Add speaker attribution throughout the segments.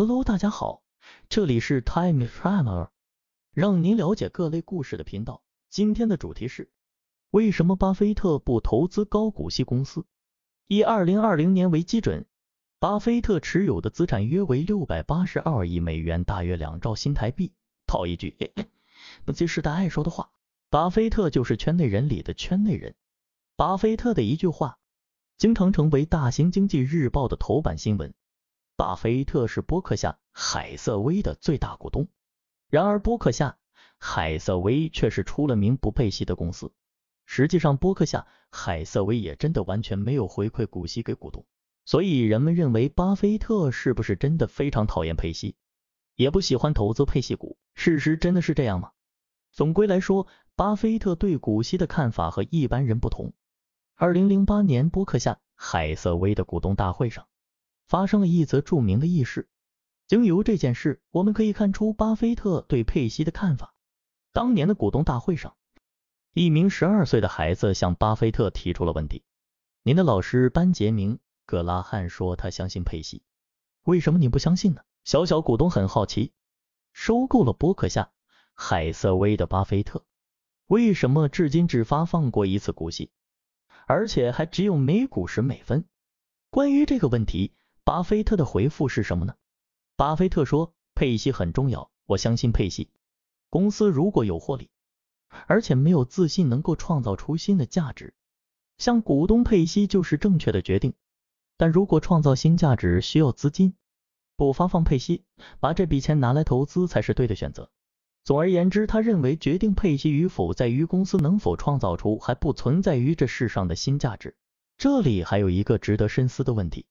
Speaker 1: Hello，大家好，这里是 Time Traveler，让您了解各类故事的频道。今天的主题是为什么巴菲特不投资高股息公司？以二零二零年为基准，巴菲特持有的资产约为六百八十二亿美元，大约两兆新台币。套一句，不这是大爱说的话。巴菲特就是圈内人里的圈内人。巴菲特的一句话，经常成为大型经济日报的头版新闻。巴菲特是波克夏·海瑟威的最大股东，然而波克夏·海瑟威却是出了名不配息的公司。实际上，波克夏·海瑟威也真的完全没有回馈股息给股东，所以人们认为巴菲特是不是真的非常讨厌配息，也不喜欢投资配息股？事实真的是这样吗？总归来说，巴菲特对股息的看法和一般人不同。二零零八年波克夏·海瑟威的股东大会上。发生了一则著名的轶事。经由这件事，我们可以看出巴菲特对佩西的看法。当年的股东大会上，一名十二岁的孩子向巴菲特提出了问题：“您的老师班杰明·格拉汉说他相信佩西，为什么你不相信呢？”小小股东很好奇。收购了伯克夏·海瑟威的巴菲特，为什么至今只发放过一次股息，而且还只有每股十美分？关于这个问题。巴菲特的回复是什么呢？巴菲特说，佩西很重要，我相信佩西。公司如果有获利，而且没有自信能够创造出新的价值，向股东佩西就是正确的决定。但如果创造新价值需要资金，不发放佩西，把这笔钱拿来投资才是对的选择。总而言之，他认为决定佩西与否在于公司能否创造出还不存在于这世上的新价值。这里还有一个值得深思的问题。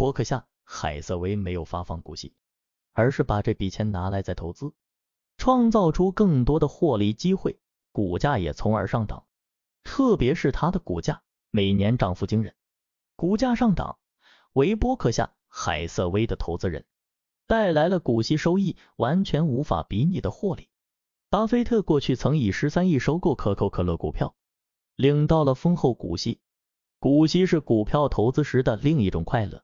Speaker 1: 伯克夏·海瑟薇没有发放股息，而是把这笔钱拿来再投资，创造出更多的获利机会，股价也从而上涨。特别是他的股价每年涨幅惊人，股价上涨为伯克夏·海瑟薇的投资人带来了股息收益，完全无法比拟的获利。巴菲特过去曾以十三亿收购可口可乐股票，领到了丰厚股息。股息是股票投资时的另一种快乐。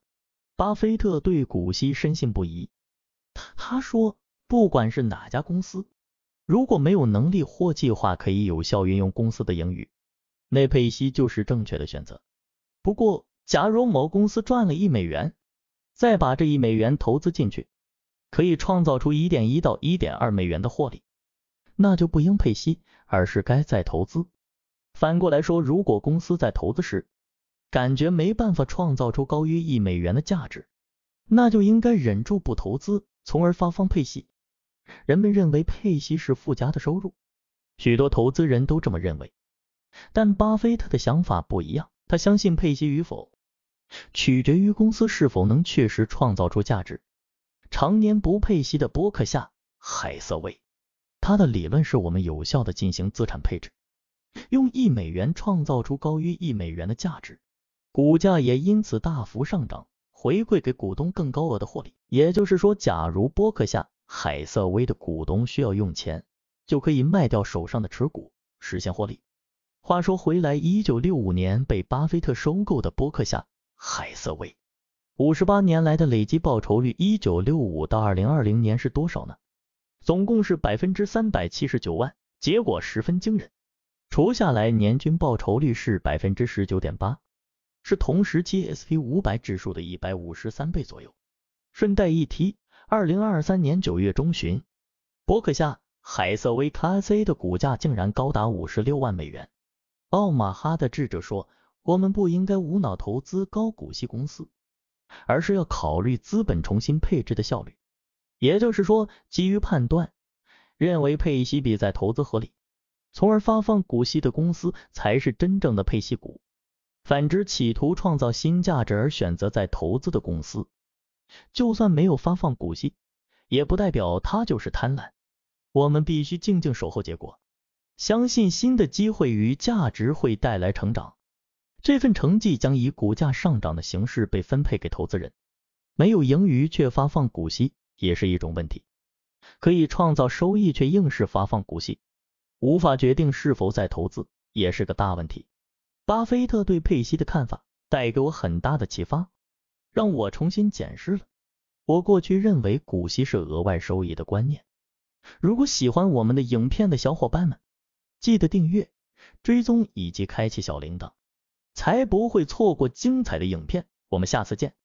Speaker 1: 巴菲特对股息深信不疑，他说，不管是哪家公司，如果没有能力或计划可以有效运用公司的盈余，那配息就是正确的选择。不过，假如某公司赚了一美元，再把这一美元投资进去，可以创造出一点一到一点二美元的获利，那就不应配息，而是该再投资。反过来说，如果公司在投资时，感觉没办法创造出高于一美元的价值，那就应该忍住不投资，从而发放配息。人们认为配息是附加的收入，许多投资人都这么认为。但巴菲特的想法不一样，他相信配息与否取决于公司是否能确实创造出价值。常年不配息的伯克夏、海瑟威，他的理论是我们有效的进行资产配置，用一美元创造出高于一美元的价值。股价也因此大幅上涨，回馈给股东更高额的获利。也就是说，假如波克夏·海瑟威的股东需要用钱，就可以卖掉手上的持股，实现获利。话说回来，一九六五年被巴菲特收购的波克夏·海瑟威，五十八年来的累计报酬率，一九六五到二零二零年是多少呢？总共是百分之三百七十九万，结果十分惊人。除下来年均报酬率是百分之十九点八。是同时期 S P 五百指数的一百五十三倍左右。顺带一提，二零二三年九月中旬，伯克夏海瑟威卡斯 A 的股价竟然高达五十六万美元。奥马哈的智者说，我们不应该无脑投资高股息公司，而是要考虑资本重新配置的效率。也就是说，基于判断，认为配息比在投资合理，从而发放股息的公司才是真正的配息股。反之，企图创造新价值而选择再投资的公司，就算没有发放股息，也不代表他就是贪婪。我们必须静静守候结果，相信新的机会与价值会带来成长。这份成绩将以股价上涨的形式被分配给投资人。没有盈余却发放股息也是一种问题，可以创造收益却硬是发放股息，无法决定是否再投资也是个大问题。巴菲特对佩西的看法带给我很大的启发，让我重新检视了我过去认为股息是额外收益的观念。如果喜欢我们的影片的小伙伴们，记得订阅、追踪以及开启小铃铛，才不会错过精彩的影片。我们下次见。